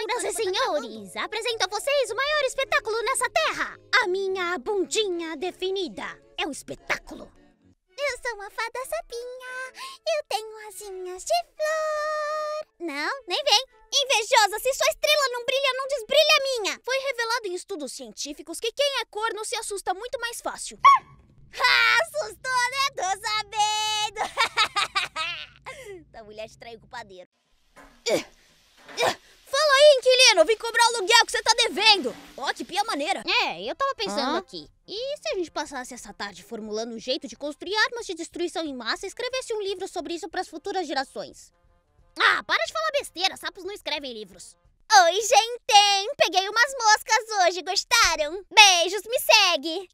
Senhoras e senhores, apresento a vocês o maior espetáculo nessa terra! A minha bundinha definida! É um espetáculo! Eu sou uma fada sapinha, eu tenho asinhas de flor. Não, nem vem. Invejosa, se sua estrela não brilha, não desbrilha a minha. Foi revelado em estudos científicos que quem é corno se assusta muito mais fácil. ah, assustou, né? Tô sabendo. a mulher te traiu com o padeiro. É eu vim cobrar o aluguel que você tá devendo! Ó, oh, que pia maneira! É, eu tava pensando ah. aqui. E se a gente passasse essa tarde formulando um jeito de construir armas de destruição em massa e escrevesse um livro sobre isso para as futuras gerações? Ah, para de falar besteira, sapos não escrevem livros. Oi, gente! Peguei umas moscas hoje, gostaram? Beijos, me segue!